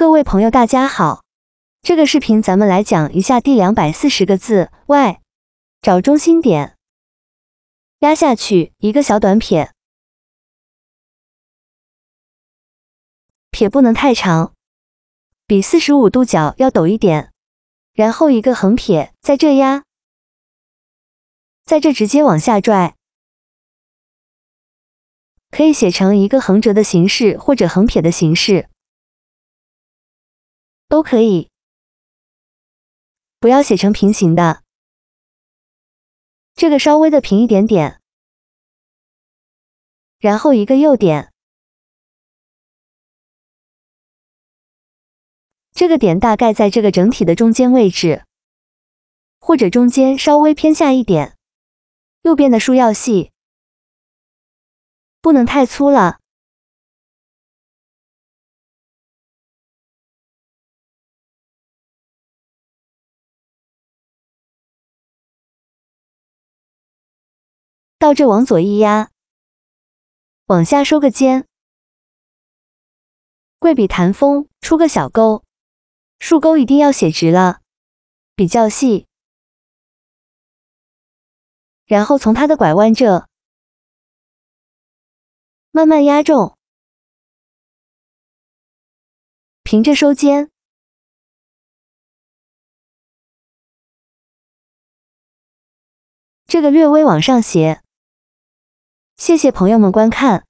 各位朋友，大家好。这个视频咱们来讲一下第两百四十个字。y 找中心点，压下去一个小短撇，撇不能太长，比四十五度角要陡一点。然后一个横撇，在这压，在这直接往下拽，可以写成一个横折的形式，或者横撇的形式。都可以，不要写成平行的。这个稍微的平一点点，然后一个右点，这个点大概在这个整体的中间位置，或者中间稍微偏下一点。右边的竖要细，不能太粗了。到这往左一压，往下收个尖，跪笔弹锋出个小钩，竖钩一定要写直了，比较细。然后从它的拐弯这慢慢压重，平着收尖，这个略微往上斜。谢谢朋友们观看。